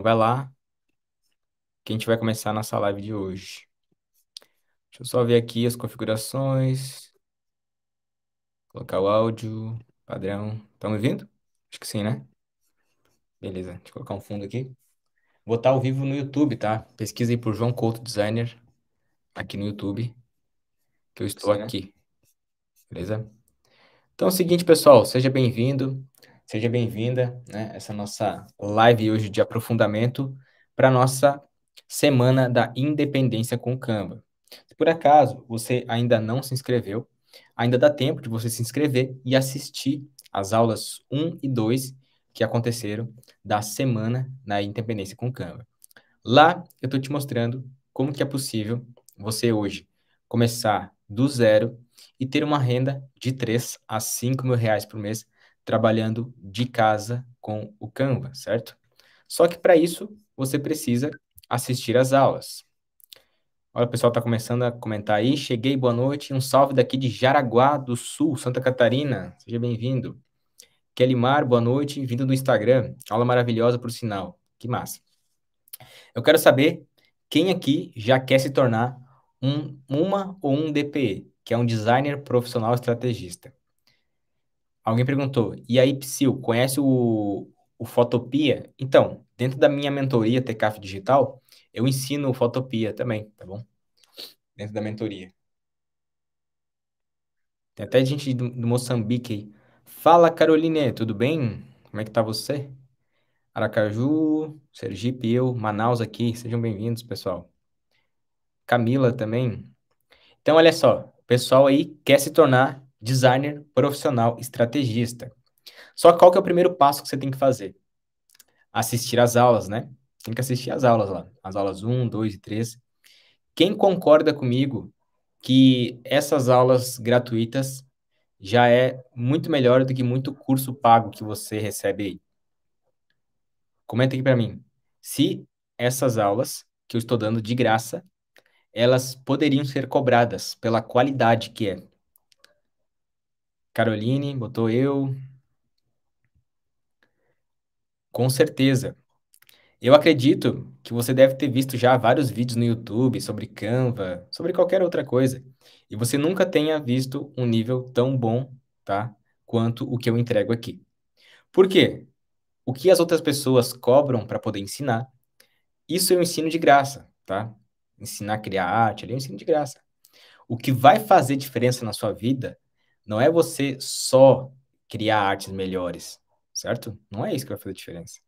Vai lá, que a gente vai começar a nossa live de hoje. Deixa eu só ver aqui as configurações. Colocar o áudio, padrão. Estão me ouvindo? Acho que sim, né? Beleza, deixa eu colocar um fundo aqui. Vou estar ao vivo no YouTube, tá? Pesquisa aí por João Couto Designer aqui no YouTube, que eu estou sim, né? aqui. Né? Beleza? Então é o seguinte, pessoal, seja bem-vindo. Seja bem-vinda, né? Essa nossa live hoje de aprofundamento para nossa semana da independência com Canva. Se por acaso você ainda não se inscreveu, ainda dá tempo de você se inscrever e assistir as aulas 1 e 2 que aconteceram da semana na independência com Canva. Lá eu estou te mostrando como que é possível você hoje começar do zero e ter uma renda de 3 a 5 mil reais por mês trabalhando de casa com o Canva, certo? Só que para isso, você precisa assistir às aulas. Olha, o pessoal está começando a comentar aí. Cheguei, boa noite. Um salve daqui de Jaraguá do Sul, Santa Catarina. Seja bem-vindo. Kelimar, boa noite. Vindo do Instagram. Aula maravilhosa, por sinal. Que massa. Eu quero saber quem aqui já quer se tornar um, uma ou um DPE, que é um designer profissional estrategista. Alguém perguntou, e aí, Psyu, conhece o, o Fotopia? Então, dentro da minha mentoria TECAF Digital, eu ensino o Fotopia também, tá bom? Dentro da mentoria. Tem até gente do, do Moçambique aí. Fala, Caroline, tudo bem? Como é que tá você? Aracaju, Sergipe, eu, Manaus aqui, sejam bem-vindos, pessoal. Camila também. Então, olha só, o pessoal aí quer se tornar designer profissional estrategista. Só qual que é o primeiro passo que você tem que fazer? Assistir às aulas, né? Tem que assistir às aulas lá, as aulas 1, 2 e 3. Quem concorda comigo que essas aulas gratuitas já é muito melhor do que muito curso pago que você recebe aí? Comenta aqui para mim. Se essas aulas que eu estou dando de graça, elas poderiam ser cobradas pela qualidade que é. Caroline botou eu. Com certeza. Eu acredito que você deve ter visto já vários vídeos no YouTube sobre Canva, sobre qualquer outra coisa, e você nunca tenha visto um nível tão bom, tá? Quanto o que eu entrego aqui. Por quê? O que as outras pessoas cobram para poder ensinar, isso eu ensino de graça, tá? Ensinar a criar arte, eu ensino de graça. O que vai fazer diferença na sua vida não é você só criar artes melhores, certo? Não é isso que vai fazer diferença.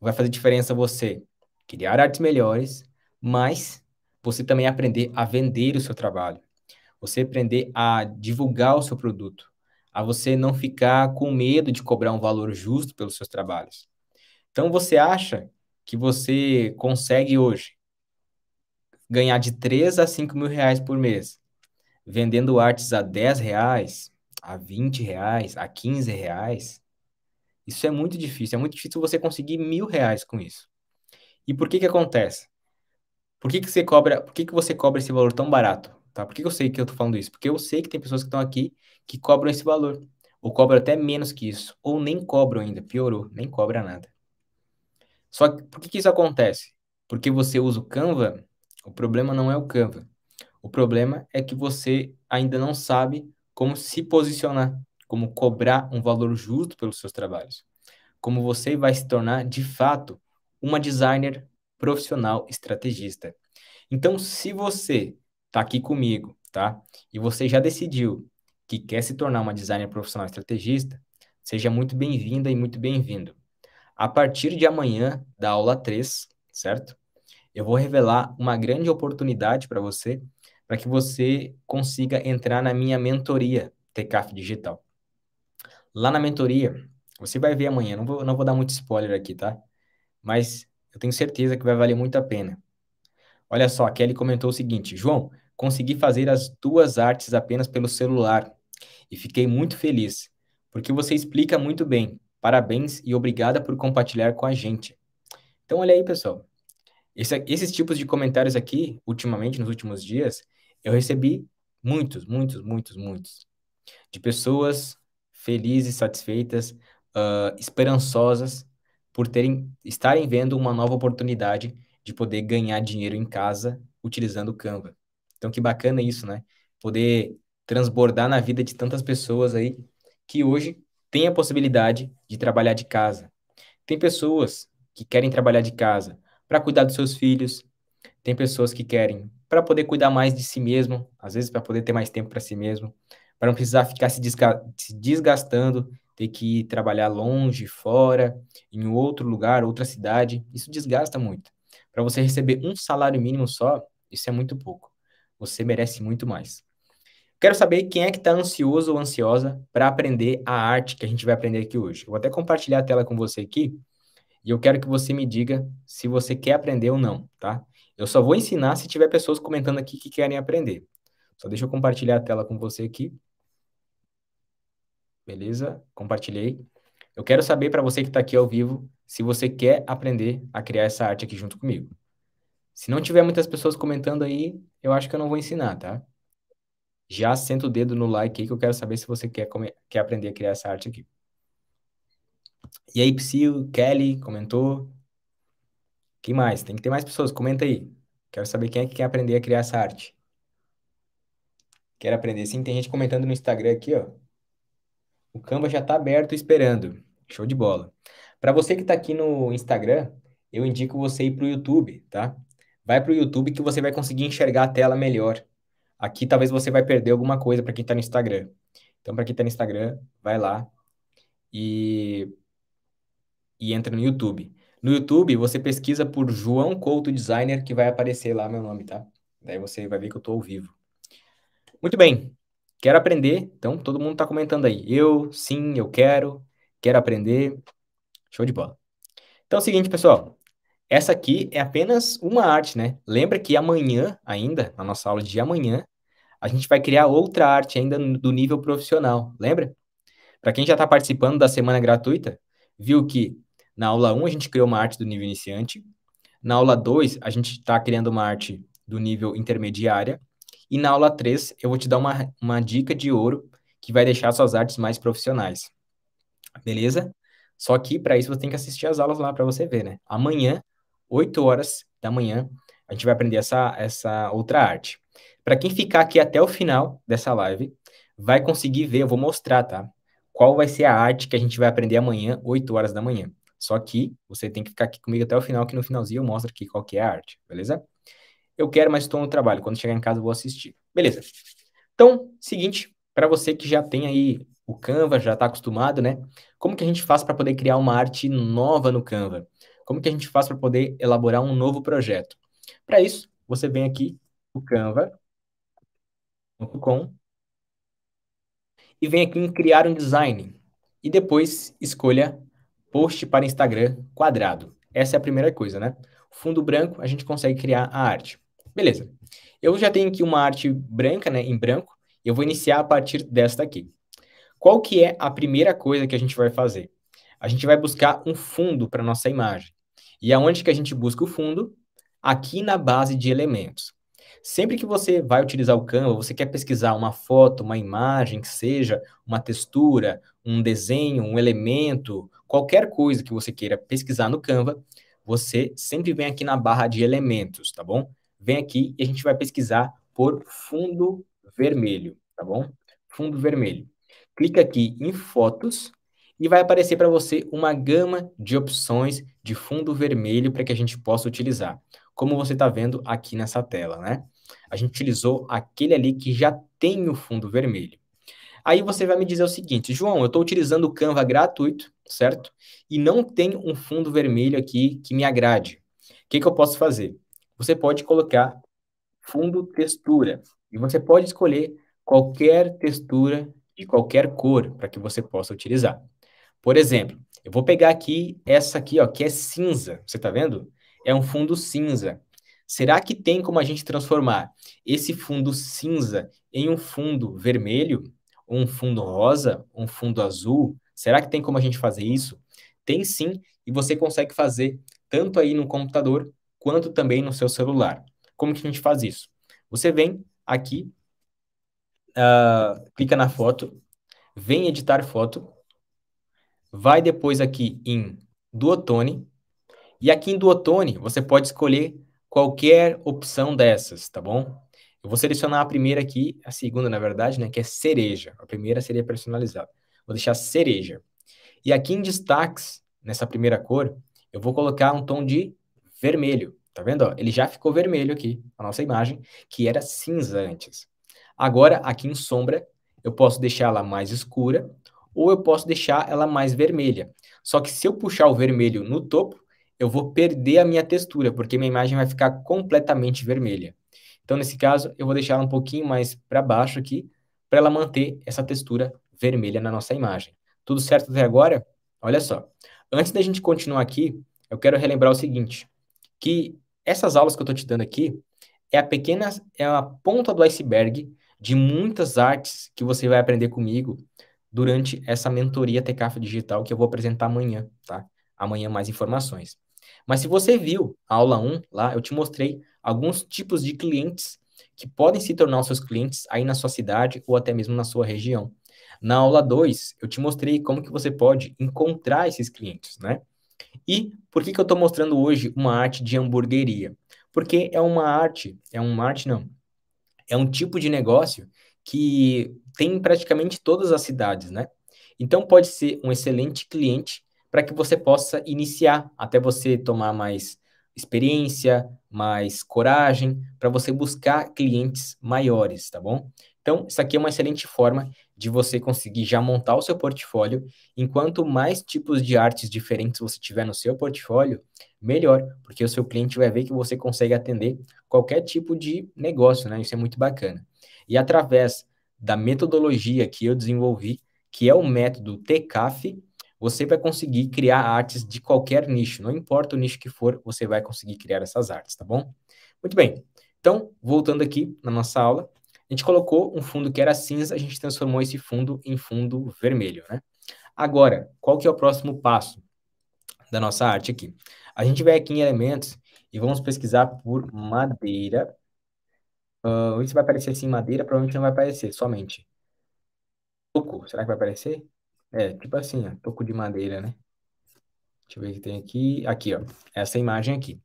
Vai fazer diferença você criar artes melhores, mas você também aprender a vender o seu trabalho, você aprender a divulgar o seu produto, a você não ficar com medo de cobrar um valor justo pelos seus trabalhos. Então, você acha que você consegue hoje ganhar de 3 a 5 mil reais por mês vendendo artes a 10 reais, a 20 reais, a 15 reais, isso é muito difícil. É muito difícil você conseguir mil reais com isso. E por que que acontece? Por que que você cobra, por que que você cobra esse valor tão barato? Tá? Por que, que eu sei que eu tô falando isso? Porque eu sei que tem pessoas que estão aqui que cobram esse valor. Ou cobram até menos que isso. Ou nem cobram ainda. Piorou. Nem cobra nada. Só que por que, que isso acontece? Porque você usa o Canva, o problema não é o Canva. O problema é que você ainda não sabe como se posicionar, como cobrar um valor justo pelos seus trabalhos, como você vai se tornar de fato uma designer profissional estrategista. Então, se você está aqui comigo, tá? E você já decidiu que quer se tornar uma designer profissional estrategista, seja muito bem-vinda e muito bem-vindo. A partir de amanhã, da aula 3, certo? Eu vou revelar uma grande oportunidade para você para que você consiga entrar na minha mentoria TECAF Digital. Lá na mentoria, você vai ver amanhã, não vou, não vou dar muito spoiler aqui, tá? Mas eu tenho certeza que vai valer muito a pena. Olha só, a Kelly comentou o seguinte: João, consegui fazer as duas artes apenas pelo celular e fiquei muito feliz, porque você explica muito bem. Parabéns e obrigada por compartilhar com a gente. Então, olha aí, pessoal. Esse, esses tipos de comentários aqui, ultimamente, nos últimos dias, eu recebi muitos, muitos, muitos, muitos. De pessoas felizes, satisfeitas, uh, esperançosas por terem, estarem vendo uma nova oportunidade de poder ganhar dinheiro em casa utilizando o Canva. Então, que bacana isso, né? Poder transbordar na vida de tantas pessoas aí que hoje têm a possibilidade de trabalhar de casa. Tem pessoas que querem trabalhar de casa para cuidar dos seus filhos, tem pessoas que querem para poder cuidar mais de si mesmo, às vezes para poder ter mais tempo para si mesmo, para não precisar ficar se, desgastando, ter que ir trabalhar longe, fora, em outro lugar, outra cidade, isso desgasta muito. Para você receber um salário mínimo só, isso é muito pouco. Você merece muito mais. Quero saber quem é que está ansioso ou ansiosa para aprender a arte que a gente vai aprender aqui hoje. Eu vou até compartilhar a tela com você aqui e eu quero que você me diga se você quer aprender ou não, tá? Eu só vou ensinar se tiver pessoas comentando aqui que querem aprender. Só deixa eu compartilhar a tela com você aqui. Beleza? Compartilhei. Eu quero saber para você que está aqui ao vivo se você quer aprender a criar essa arte aqui junto comigo. Se não tiver muitas pessoas comentando aí, eu acho que eu não vou ensinar, tá? Já senta o dedo no like aí que eu quero saber se você quer, quer aprender a criar essa arte aqui. E aí, Psyu, Kelly comentou. Quem mais? Tem que ter mais pessoas. Comenta aí. Quero saber quem é que quer aprender a criar essa arte. Quero aprender sim. Tem gente comentando no Instagram aqui, ó. O Canva já está aberto esperando. Show de bola. Para você que está aqui no Instagram, eu indico você ir para o YouTube, tá? Vai para o YouTube que você vai conseguir enxergar a tela melhor. Aqui talvez você vai perder alguma coisa para quem está no Instagram. Então, para quem está no Instagram, vai lá e, e entra no YouTube. No YouTube, você pesquisa por João Couto Designer, que vai aparecer lá meu nome, tá? Daí você vai ver que eu estou ao vivo. Muito bem. Quero aprender. Então, todo mundo está comentando aí. Eu, sim, eu quero. Quero aprender. Show de bola. Então, é o seguinte, pessoal. Essa aqui é apenas uma arte, né? Lembra que amanhã, ainda, na nossa aula de amanhã, a gente vai criar outra arte ainda do nível profissional. Lembra? Para quem já está participando da semana gratuita, viu que na aula 1, a gente criou uma arte do nível iniciante. Na aula 2, a gente está criando uma arte do nível intermediária. E na aula 3, eu vou te dar uma, uma dica de ouro que vai deixar suas artes mais profissionais. Beleza? Só que para isso você tem que assistir as aulas lá para você ver, né? Amanhã, 8 horas da manhã, a gente vai aprender essa, essa outra arte. Para quem ficar aqui até o final dessa live, vai conseguir ver, eu vou mostrar, tá? Qual vai ser a arte que a gente vai aprender amanhã, 8 horas da manhã. Só que você tem que ficar aqui comigo até o final, que no finalzinho eu mostro aqui qual que é a arte, beleza? Eu quero, mas estou no trabalho. Quando chegar em casa, eu vou assistir. Beleza. Então, seguinte, para você que já tem aí o Canva, já está acostumado, né? Como que a gente faz para poder criar uma arte nova no Canva? Como que a gente faz para poder elaborar um novo projeto? Para isso, você vem aqui no canva.com e vem aqui em criar um design e depois escolha Post para Instagram quadrado. Essa é a primeira coisa, né? Fundo branco, a gente consegue criar a arte. Beleza. Eu já tenho aqui uma arte branca, né, em branco. Eu vou iniciar a partir desta aqui. Qual que é a primeira coisa que a gente vai fazer? A gente vai buscar um fundo para nossa imagem. E aonde que a gente busca o fundo? Aqui na base de elementos. Sempre que você vai utilizar o Canva, você quer pesquisar uma foto, uma imagem, que seja uma textura, um desenho, um elemento, Qualquer coisa que você queira pesquisar no Canva, você sempre vem aqui na barra de elementos, tá bom? Vem aqui e a gente vai pesquisar por fundo vermelho, tá bom? Fundo vermelho. Clica aqui em fotos e vai aparecer para você uma gama de opções de fundo vermelho para que a gente possa utilizar, como você está vendo aqui nessa tela, né? A gente utilizou aquele ali que já tem o fundo vermelho. Aí você vai me dizer o seguinte, João, eu estou utilizando o Canva gratuito, certo? E não tem um fundo vermelho aqui que me agrade. O que, que eu posso fazer? Você pode colocar fundo textura e você pode escolher qualquer textura de qualquer cor para que você possa utilizar. Por exemplo, eu vou pegar aqui essa aqui, ó, que é cinza. Você está vendo? É um fundo cinza. Será que tem como a gente transformar esse fundo cinza em um fundo vermelho, um fundo rosa, um fundo azul, Será que tem como a gente fazer isso? Tem sim, e você consegue fazer tanto aí no computador quanto também no seu celular. Como que a gente faz isso? Você vem aqui, uh, clica na foto, vem editar foto, vai depois aqui em Duotone, e aqui em Duotone você pode escolher qualquer opção dessas, tá bom? Eu vou selecionar a primeira aqui, a segunda na verdade, né, que é cereja. A primeira seria personalizada vou deixar cereja. E aqui em destaques, nessa primeira cor, eu vou colocar um tom de vermelho. Tá vendo? Ó? Ele já ficou vermelho aqui, a nossa imagem, que era cinza antes. Agora, aqui em sombra, eu posso deixar ela mais escura ou eu posso deixar ela mais vermelha. Só que se eu puxar o vermelho no topo, eu vou perder a minha textura, porque minha imagem vai ficar completamente vermelha. Então, nesse caso, eu vou deixar ela um pouquinho mais para baixo aqui, para ela manter essa textura vermelha na nossa imagem. Tudo certo até agora? Olha só. Antes da gente continuar aqui, eu quero relembrar o seguinte, que essas aulas que eu estou te dando aqui é a pequena, é a ponta do iceberg de muitas artes que você vai aprender comigo durante essa mentoria TCAF Digital que eu vou apresentar amanhã, tá? Amanhã mais informações. Mas se você viu a aula 1 lá, eu te mostrei alguns tipos de clientes que podem se tornar os seus clientes aí na sua cidade ou até mesmo na sua região. Na aula 2, eu te mostrei como que você pode encontrar esses clientes, né? E por que, que eu estou mostrando hoje uma arte de hamburgueria? Porque é uma arte, é uma arte não, é um tipo de negócio que tem em praticamente todas as cidades, né? Então pode ser um excelente cliente para que você possa iniciar, até você tomar mais experiência, mais coragem, para você buscar clientes maiores, tá bom? Então, isso aqui é uma excelente forma de você conseguir já montar o seu portfólio. Enquanto mais tipos de artes diferentes você tiver no seu portfólio, melhor, porque o seu cliente vai ver que você consegue atender qualquer tipo de negócio, né? Isso é muito bacana. E através da metodologia que eu desenvolvi, que é o método TCAF, você vai conseguir criar artes de qualquer nicho, não importa o nicho que for, você vai conseguir criar essas artes, tá bom? Muito bem. Então, voltando aqui na nossa aula, a gente colocou um fundo que era cinza, a gente transformou esse fundo em fundo vermelho, né? Agora, qual que é o próximo passo da nossa arte aqui? A gente vai aqui em elementos e vamos pesquisar por madeira. Uh, isso vai aparecer assim, madeira, provavelmente não vai aparecer, somente. Toco, será que vai aparecer? É, tipo assim, ó, toco de madeira, né? Deixa eu ver o que tem aqui. Aqui, ó, essa imagem aqui.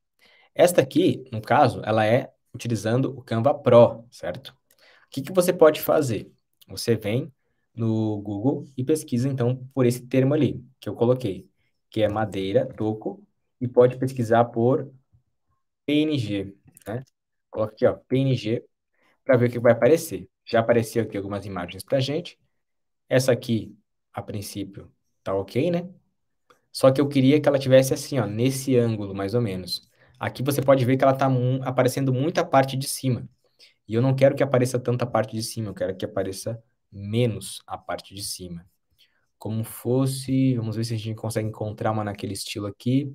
Esta aqui, no caso, ela é utilizando o Canva Pro, certo? que, que você pode fazer? Você vem no Google e pesquisa, então, por esse termo ali que eu coloquei, que é madeira, toco, e pode pesquisar por PNG, né? Coloca aqui, ó, PNG, para ver o que vai aparecer. Já apareceu aqui algumas imagens para gente. Essa aqui, a princípio, tá ok, né? Só que eu queria que ela tivesse assim, ó, nesse ângulo, mais ou menos. Aqui você pode ver que ela está aparecendo muito a parte de cima. E eu não quero que apareça tanta parte de cima, eu quero que apareça menos a parte de cima. Como fosse, vamos ver se a gente consegue encontrar uma naquele estilo aqui.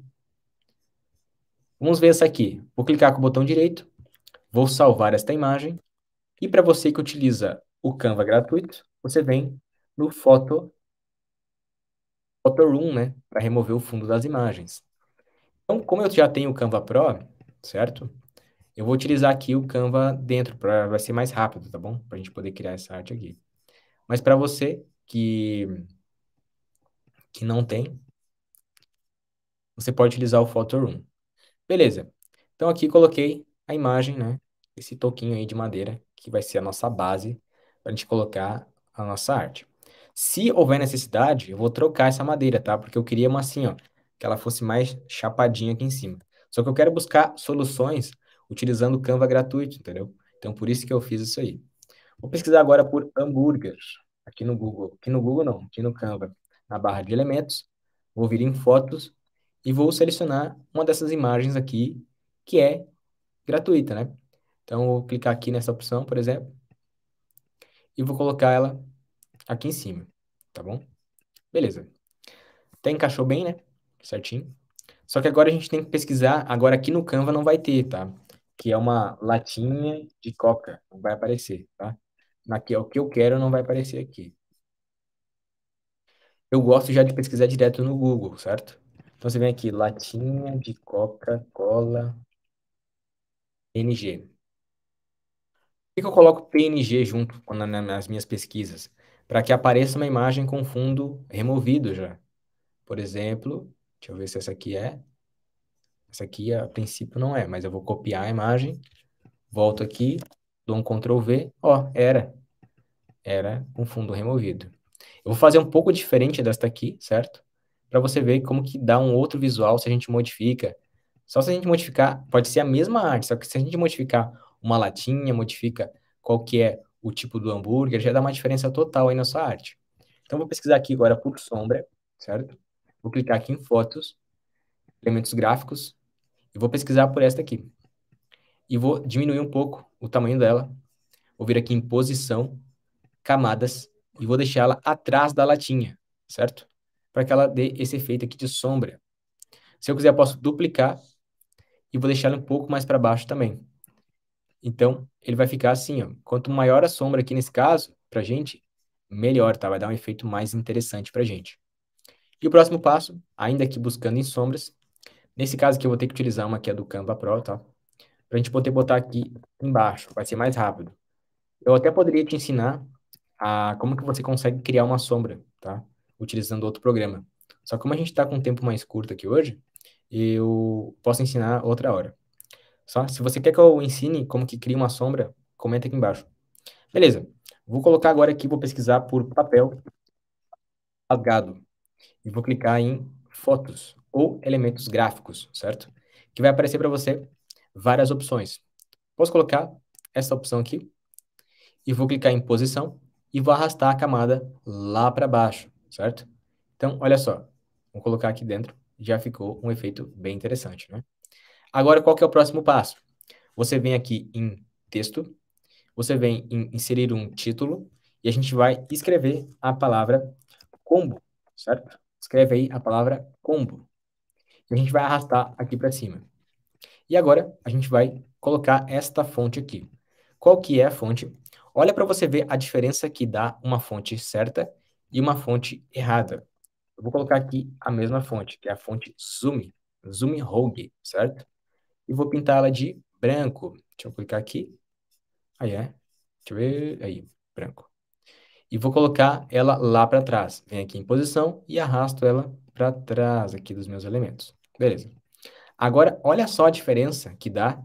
Vamos ver essa aqui. Vou clicar com o botão direito, vou salvar esta imagem. E para você que utiliza o Canva gratuito, você vem no Photo, Photo Room, né? Para remover o fundo das imagens. Então, como eu já tenho o Canva Pro, certo? Eu vou utilizar aqui o Canva dentro, pra, vai ser mais rápido, tá bom? Para a gente poder criar essa arte aqui. Mas para você que, que não tem, você pode utilizar o Room. Beleza. Então aqui coloquei a imagem, né? Esse toquinho aí de madeira, que vai ser a nossa base para a gente colocar a nossa arte. Se houver necessidade, eu vou trocar essa madeira, tá? Porque eu queria uma assim, ó, que ela fosse mais chapadinha aqui em cima. Só que eu quero buscar soluções utilizando o Canva gratuito, entendeu? Então, por isso que eu fiz isso aí. Vou pesquisar agora por hambúrguer, aqui no Google. Aqui no Google não, aqui no Canva. Na barra de elementos, vou vir em fotos e vou selecionar uma dessas imagens aqui, que é gratuita, né? Então, vou clicar aqui nessa opção, por exemplo, e vou colocar ela aqui em cima, tá bom? Beleza. Até encaixou bem, né? Certinho. Só que agora a gente tem que pesquisar, agora aqui no Canva não vai ter, tá? que é uma latinha de coca, não vai aparecer, tá? Aqui, é o que eu quero não vai aparecer aqui. Eu gosto já de pesquisar direto no Google, certo? Então você vem aqui, latinha de Coca-Cola PNG. Por que, que eu coloco PNG junto nas minhas pesquisas? Para que apareça uma imagem com fundo removido já. Por exemplo, deixa eu ver se essa aqui é. Essa aqui, a princípio, não é, mas eu vou copiar a imagem, volto aqui, dou um Ctrl V, ó, era. Era um fundo removido. Eu vou fazer um pouco diferente desta aqui, certo? Para você ver como que dá um outro visual se a gente modifica. Só se a gente modificar, pode ser a mesma arte, só que se a gente modificar uma latinha, modifica qual que é o tipo do hambúrguer, já dá uma diferença total aí na sua arte. Então, vou pesquisar aqui agora por sombra, certo? Vou clicar aqui em fotos, elementos gráficos, e vou pesquisar por esta aqui. E vou diminuir um pouco o tamanho dela, vou vir aqui em posição, camadas, e vou deixar ela atrás da latinha, certo? Para que ela dê esse efeito aqui de sombra. Se eu quiser, eu posso duplicar e vou deixar ela um pouco mais para baixo também. Então, ele vai ficar assim, ó. Quanto maior a sombra aqui nesse caso, para gente, melhor, tá? Vai dar um efeito mais interessante para gente. E o próximo passo, ainda aqui buscando em sombras, Nesse caso aqui, eu vou ter que utilizar uma que é do Canva Pro, tá? Para a gente poder botar aqui embaixo, vai ser mais rápido. Eu até poderia te ensinar a como que você consegue criar uma sombra, tá? Utilizando outro programa. Só que como a gente está com um tempo mais curto aqui hoje, eu posso ensinar outra hora. Só se você quer que eu ensine como que cria uma sombra, comenta aqui embaixo. Beleza. Vou colocar agora aqui, vou pesquisar por papel rasgado. E vou clicar em fotos ou elementos gráficos, certo? Que vai aparecer para você várias opções. Posso colocar essa opção aqui e vou clicar em posição e vou arrastar a camada lá para baixo, certo? Então, olha só, vou colocar aqui dentro, já ficou um efeito bem interessante, né? Agora, qual que é o próximo passo? Você vem aqui em texto, você vem em inserir um título e a gente vai escrever a palavra combo, certo? Escreve aí a palavra combo. E a gente vai arrastar aqui para cima. E agora a gente vai colocar esta fonte aqui. Qual que é a fonte? Olha para você ver a diferença que dá uma fonte certa e uma fonte errada. Eu vou colocar aqui a mesma fonte, que é a fonte Zoom, Zoom Rogue, certo? E vou pintar ela de branco. Deixa eu clicar aqui. Aí é. Deixa eu ver. Aí, branco e vou colocar ela lá para trás. Venho aqui em posição e arrasto ela para trás aqui dos meus elementos. Beleza. Agora, olha só a diferença que dá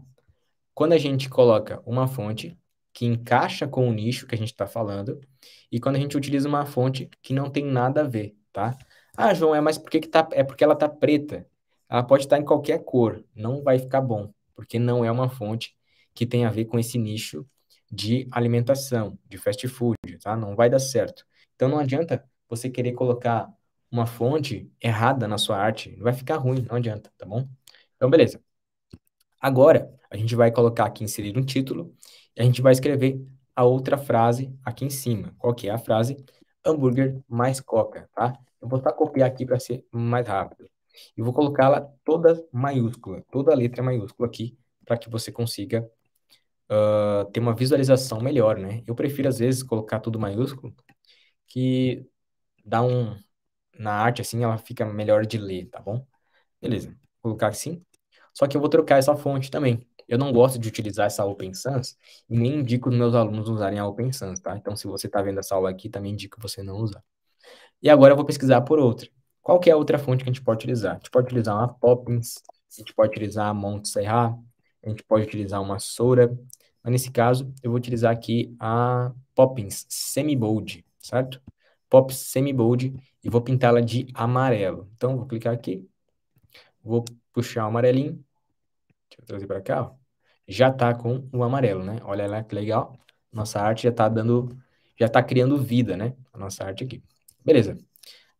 quando a gente coloca uma fonte que encaixa com o nicho que a gente está falando e quando a gente utiliza uma fonte que não tem nada a ver, tá? Ah, João, é mas por que, que tá? É porque ela tá preta. Ela pode estar tá em qualquer cor, não vai ficar bom, porque não é uma fonte que tem a ver com esse nicho de alimentação, de fast food, tá? Não vai dar certo. Então não adianta você querer colocar uma fonte errada na sua arte, vai ficar ruim, não adianta, tá bom? Então beleza. Agora, a gente vai colocar aqui inserir um título e a gente vai escrever a outra frase aqui em cima. Qual que é a frase? Hambúrguer mais coca, tá? Eu vou só copiar aqui para ser mais rápido. E vou colocá-la toda maiúscula, toda letra maiúscula aqui, para que você consiga uh, ter uma visualização melhor, né? Eu prefiro, às vezes, colocar tudo maiúsculo, que dá um... Na arte, assim, ela fica melhor de ler, tá bom? Beleza, vou colocar assim. Só que eu vou trocar essa fonte também. Eu não gosto de utilizar essa Open Sans e nem indico os meus alunos usarem a Open Sans, tá? Então, se você está vendo essa aula aqui, também indico você não usar. E agora eu vou pesquisar por outra. Qual que é a outra fonte que a gente pode utilizar? A gente pode utilizar uma Poppins, a gente pode utilizar a Montserrat, a gente pode utilizar uma Soura, mas nesse caso eu vou utilizar aqui a Poppins Semibold, certo? Pop Semibold e vou pintá-la de amarelo. Então vou clicar aqui, vou puxar o amarelinho, deixa eu trazer para cá, ó. já está com o amarelo, né? Olha lá que legal, nossa arte já está dando, já está criando vida, né? A nossa arte aqui. Beleza.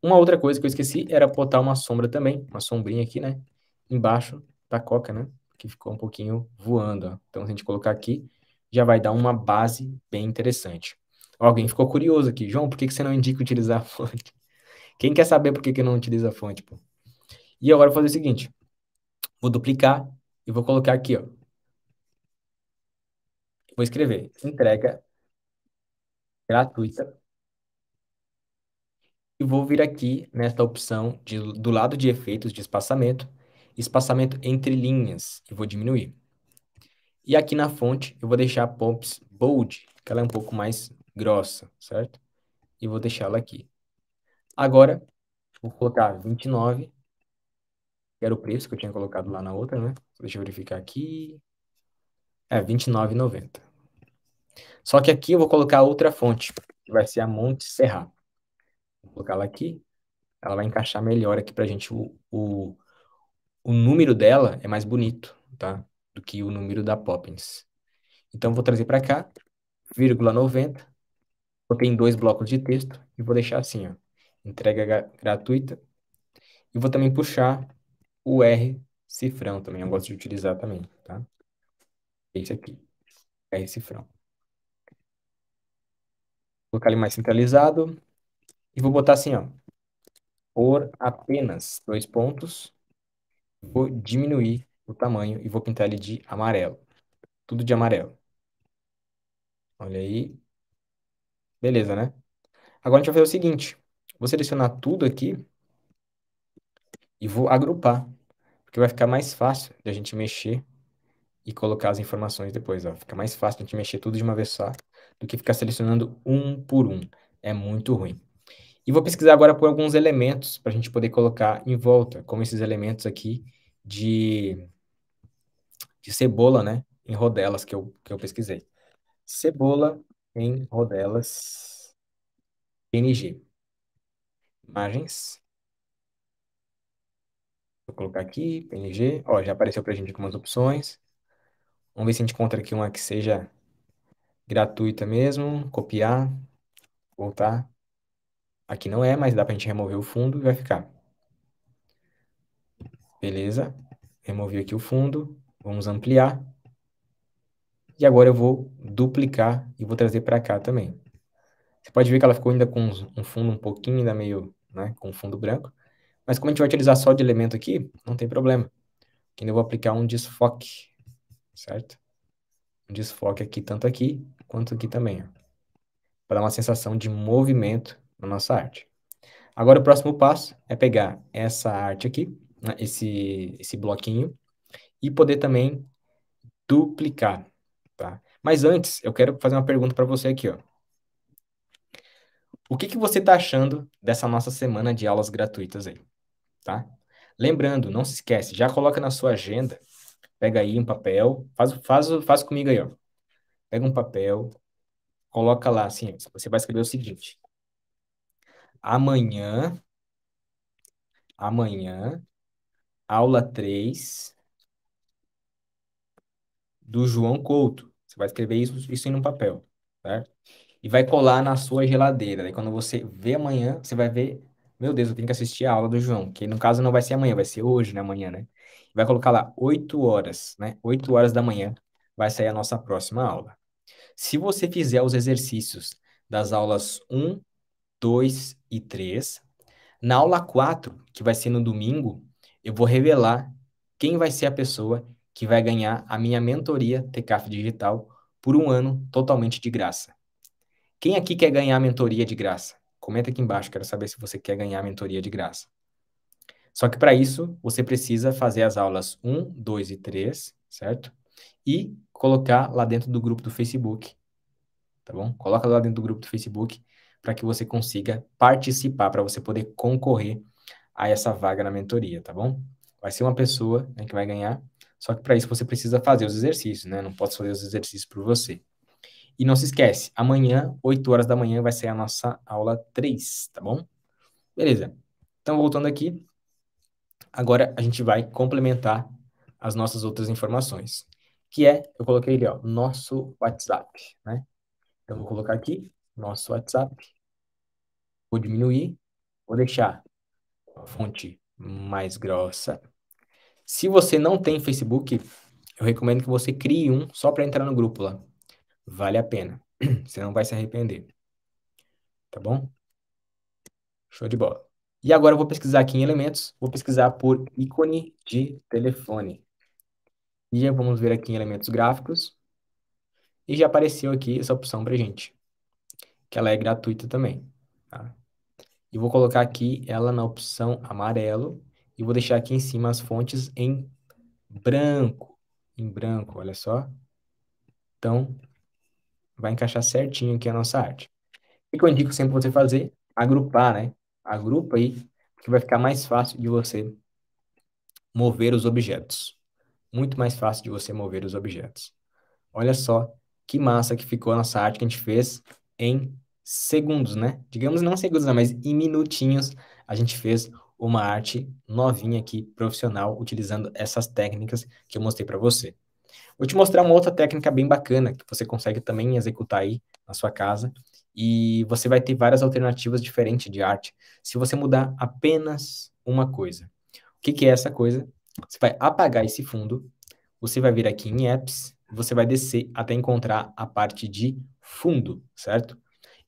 Uma outra coisa que eu esqueci era botar uma sombra também, uma sombrinha aqui, né? Embaixo da coca, né? que ficou um pouquinho voando. Ó. Então, se a gente colocar aqui, já vai dar uma base bem interessante. Alguém ficou curioso aqui. João, por que, que você não indica utilizar a fonte? Quem quer saber por que, que não utiliza a fonte? Pô? E agora eu vou fazer o seguinte. Vou duplicar e vou colocar aqui. Ó. Vou escrever. Entrega gratuita. E vou vir aqui nesta opção de, do lado de efeitos de espaçamento espaçamento entre linhas, e vou diminuir. E aqui na fonte, eu vou deixar a Pomps Bold, que ela é um pouco mais grossa, certo? E vou deixá-la aqui. Agora, vou colocar 29, que era o preço que eu tinha colocado lá na outra, né? Deixa eu verificar aqui. É, R$29,90. Só que aqui eu vou colocar outra fonte, que vai ser a Monte Serra. Vou colocá-la aqui. Ela vai encaixar melhor aqui para gente o, o, o número dela é mais bonito, tá? Do que o número da Poppins. Então, vou trazer para cá, vírgula 90, botei em dois blocos de texto e vou deixar assim, ó, entrega gratuita. E vou também puxar o R cifrão também, eu gosto de utilizar também, tá? Esse aqui, R cifrão. Vou colocar ele mais centralizado e vou botar assim, ó, por apenas dois pontos, Vou diminuir o tamanho e vou pintar ele de amarelo. Tudo de amarelo. Olha aí. Beleza, né? Agora a gente vai fazer o seguinte. Vou selecionar tudo aqui e vou agrupar. Porque vai ficar mais fácil a gente mexer e colocar as informações depois. Ó. Fica mais fácil a gente mexer tudo de uma vez só do que ficar selecionando um por um. É muito ruim. E vou pesquisar agora por alguns elementos para a gente poder colocar em volta, como esses elementos aqui de, de cebola, né? Em rodelas que eu, que eu pesquisei. Cebola em rodelas PNG. Imagens. Vou colocar aqui, PNG. Ó, já apareceu para a gente algumas opções. Vamos ver se a gente encontra aqui uma que seja gratuita mesmo. Copiar, voltar. Aqui não é, mas dá para a gente remover o fundo e vai ficar. Beleza. Removi aqui o fundo. Vamos ampliar. E agora eu vou duplicar e vou trazer para cá também. Você pode ver que ela ficou ainda com um fundo um pouquinho ainda meio, né, com fundo branco. Mas como a gente vai utilizar só de elemento aqui, não tem problema. Aqui eu vou aplicar um desfoque, certo? Um desfoque aqui, tanto aqui quanto aqui também, para dar uma sensação de movimento na nossa arte. Agora, o próximo passo é pegar essa arte aqui, né, esse, esse bloquinho, e poder também duplicar, tá? Mas antes, eu quero fazer uma pergunta para você aqui, ó. O que, que você está achando dessa nossa semana de aulas gratuitas aí, tá? Lembrando, não se esquece, já coloca na sua agenda, pega aí um papel, faz, faz, faz comigo aí, ó. Pega um papel, coloca lá, assim, você vai escrever o seguinte amanhã, amanhã, aula 3 do João Couto. Você vai escrever isso, isso em um papel, certo? E vai colar na sua geladeira. Daí quando você vê amanhã, você vai ver, meu Deus, eu tenho que assistir a aula do João, que no caso não vai ser amanhã, vai ser hoje, né, amanhã, né? Vai colocar lá 8 horas, né? 8 horas da manhã vai sair a nossa próxima aula. Se você fizer os exercícios das aulas 1 2 e 3. Na aula 4, que vai ser no domingo, eu vou revelar quem vai ser a pessoa que vai ganhar a minha mentoria TECAF Digital por um ano totalmente de graça. Quem aqui quer ganhar a mentoria de graça? Comenta aqui embaixo, quero saber se você quer ganhar a mentoria de graça. Só que para isso, você precisa fazer as aulas 1, 2 e 3, certo? E colocar lá dentro do grupo do Facebook, tá bom? Coloca lá dentro do grupo do Facebook para que você consiga participar, para você poder concorrer a essa vaga na mentoria, tá bom? Vai ser uma pessoa né, que vai ganhar, só que para isso você precisa fazer os exercícios, né? Não posso fazer os exercícios por você. E não se esquece, amanhã, 8 horas da manhã, vai ser a nossa aula 3, tá bom? Beleza. Então, voltando aqui, agora a gente vai complementar as nossas outras informações, que é, eu coloquei ali, ó, nosso WhatsApp, né? Então, vou colocar aqui, nosso WhatsApp. Vou diminuir, vou deixar a fonte mais grossa. Se você não tem Facebook, eu recomendo que você crie um só para entrar no grupo lá. Vale a pena. Você não vai se arrepender. Tá bom? Show de bola. E agora eu vou pesquisar aqui em elementos, vou pesquisar por ícone de telefone. E já vamos ver aqui em elementos gráficos. E já apareceu aqui essa opção para gente que ela é gratuita também. Tá? E vou colocar aqui ela na opção amarelo e vou deixar aqui em cima as fontes em branco. Em branco, olha só. Então, vai encaixar certinho aqui a nossa arte. O que eu indico sempre você fazer? Agrupar, né? Agrupa aí, porque vai ficar mais fácil de você mover os objetos. Muito mais fácil de você mover os objetos. Olha só que massa que ficou a nossa arte que a gente fez em segundos, né? Digamos não segundos, não, mas em minutinhos a gente fez uma arte novinha aqui, profissional, utilizando essas técnicas que eu mostrei para você. Vou te mostrar uma outra técnica bem bacana que você consegue também executar aí na sua casa e você vai ter várias alternativas diferentes de arte se você mudar apenas uma coisa. O que, que é essa coisa? Você vai apagar esse fundo, você vai vir aqui em Apps, você vai descer até encontrar a parte de fundo, certo?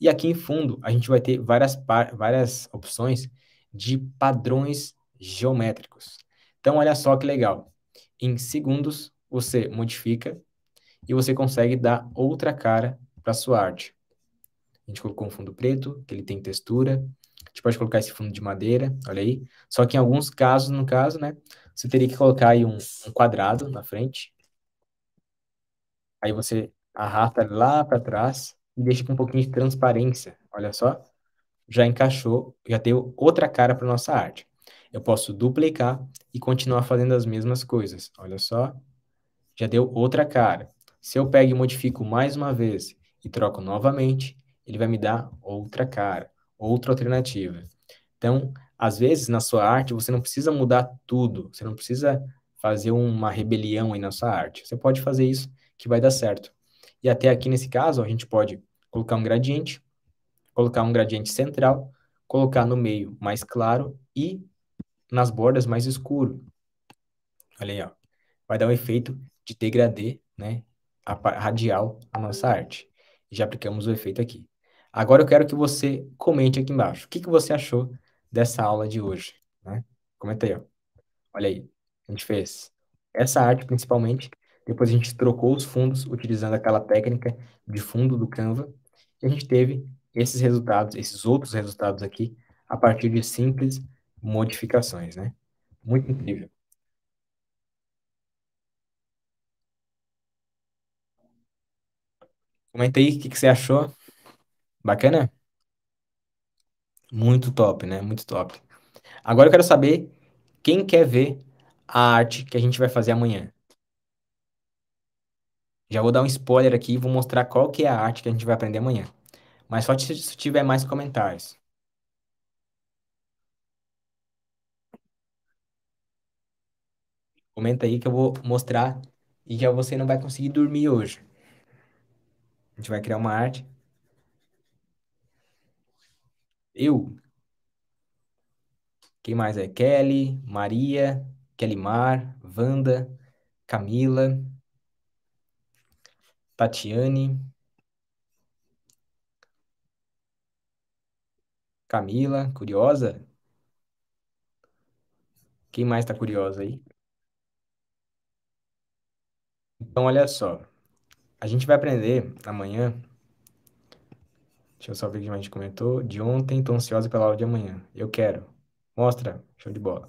E aqui em fundo, a gente vai ter várias, várias opções de padrões geométricos. Então, olha só que legal. Em segundos, você modifica e você consegue dar outra cara para sua arte. A gente colocou um fundo preto, que ele tem textura. A gente pode colocar esse fundo de madeira, olha aí. Só que em alguns casos, no caso, né, você teria que colocar aí um, um quadrado na frente. Aí você arrasta lá para trás e deixa com um pouquinho de transparência. Olha só, já encaixou, já deu outra cara para nossa arte. Eu posso duplicar e continuar fazendo as mesmas coisas. Olha só, já deu outra cara. Se eu pego e modifico mais uma vez e troco novamente, ele vai me dar outra cara, outra alternativa. Então, às vezes na sua arte você não precisa mudar tudo, você não precisa fazer uma rebelião aí na sua arte. Você pode fazer isso que vai dar certo. E até aqui nesse caso, a gente pode colocar um gradiente, colocar um gradiente central, colocar no meio mais claro e nas bordas mais escuro. Olha aí, ó. Vai dar um efeito de degradê, né? radial a nossa arte. Já aplicamos o efeito aqui. Agora eu quero que você comente aqui embaixo. O que, que você achou dessa aula de hoje? Né? Comenta aí, ó. Olha aí. A gente fez essa arte, principalmente, depois a gente trocou os fundos utilizando aquela técnica de fundo do Canva. E a gente teve esses resultados, esses outros resultados aqui, a partir de simples modificações, né? Muito incrível. Comenta aí o que, que você achou. Bacana? Muito top, né? Muito top. Agora eu quero saber quem quer ver a arte que a gente vai fazer amanhã. Já vou dar um spoiler aqui e vou mostrar qual que é a arte que a gente vai aprender amanhã. Mas só se tiver mais comentários. Comenta aí que eu vou mostrar e já você não vai conseguir dormir hoje. A gente vai criar uma arte. Eu. Quem mais é? Kelly, Maria, Kelly Mar, Wanda, Camila. Tatiane, Camila, curiosa? Quem mais está curiosa aí? Então, olha só. A gente vai aprender amanhã. Deixa eu só ver o que a gente comentou. De ontem, tô ansiosa pela aula de amanhã. Eu quero. Mostra. Show de bola.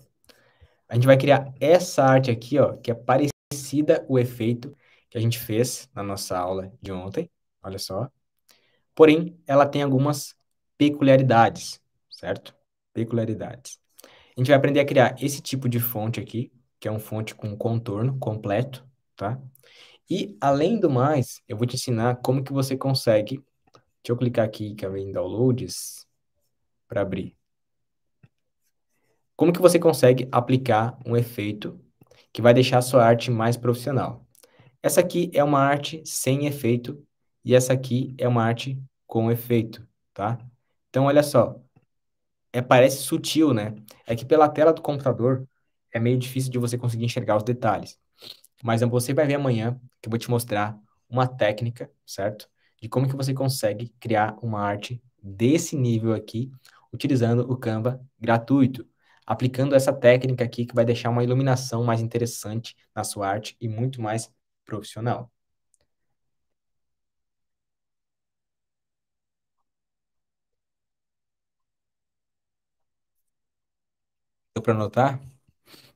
A gente vai criar essa arte aqui, ó, que é parecida o efeito que a gente fez na nossa aula de ontem, olha só. Porém, ela tem algumas peculiaridades, certo? Peculiaridades. A gente vai aprender a criar esse tipo de fonte aqui, que é um fonte com contorno completo, tá? E, além do mais, eu vou te ensinar como que você consegue... Deixa eu clicar aqui que vem Downloads para abrir. Como que você consegue aplicar um efeito que vai deixar a sua arte mais profissional? Essa aqui é uma arte sem efeito e essa aqui é uma arte com efeito, tá? Então, olha só. É, parece sutil, né? É que pela tela do computador é meio difícil de você conseguir enxergar os detalhes. Mas então, você vai ver amanhã que eu vou te mostrar uma técnica, certo? De como que você consegue criar uma arte desse nível aqui, utilizando o Canva gratuito, aplicando essa técnica aqui que vai deixar uma iluminação mais interessante na sua arte e muito mais profissional. Deu para anotar?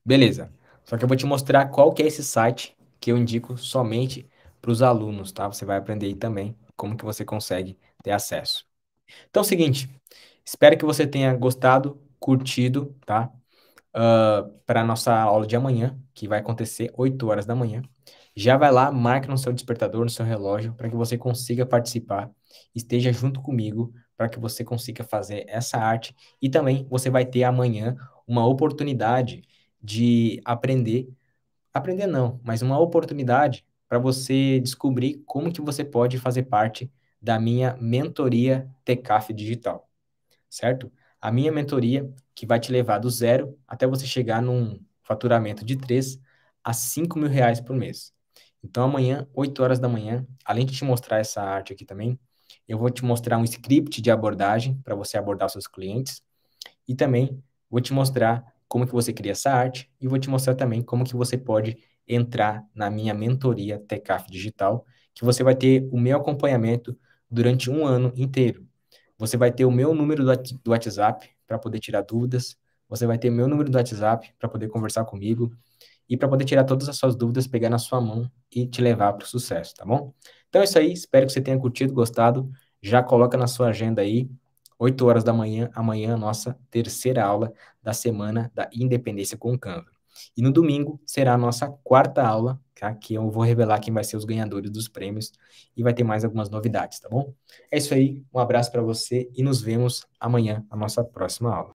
Beleza. Só que eu vou te mostrar qual que é esse site que eu indico somente para os alunos, tá? Você vai aprender aí também como que você consegue ter acesso. Então, é o seguinte, espero que você tenha gostado, curtido, tá? Uh, ah, para a nossa aula de amanhã, que vai acontecer 8 horas da manhã. Já vai lá, marca no seu despertador, no seu relógio, para que você consiga participar, esteja junto comigo, para que você consiga fazer essa arte. E também você vai ter amanhã uma oportunidade de aprender, aprender não, mas uma oportunidade para você descobrir como que você pode fazer parte da minha mentoria TECAF Digital, certo? A minha mentoria que vai te levar do zero até você chegar num faturamento de 3 a 5 mil reais por mês. Então amanhã, 8 horas da manhã, além de te mostrar essa arte aqui também, eu vou te mostrar um script de abordagem para você abordar seus clientes e também vou te mostrar como que você cria essa arte e vou te mostrar também como que você pode entrar na minha mentoria TECAF Digital, que você vai ter o meu acompanhamento durante um ano inteiro. Você vai ter o meu número do WhatsApp para poder tirar dúvidas, você vai ter meu número do WhatsApp para poder conversar comigo, e para poder tirar todas as suas dúvidas, pegar na sua mão e te levar para o sucesso, tá bom? Então é isso aí, espero que você tenha curtido, gostado. Já coloca na sua agenda aí, 8 horas da manhã, amanhã, nossa terceira aula da semana da independência com o Canva. E no domingo será a nossa quarta aula, tá? que eu vou revelar quem vai ser os ganhadores dos prêmios e vai ter mais algumas novidades, tá bom? É isso aí, um abraço para você e nos vemos amanhã na nossa próxima aula.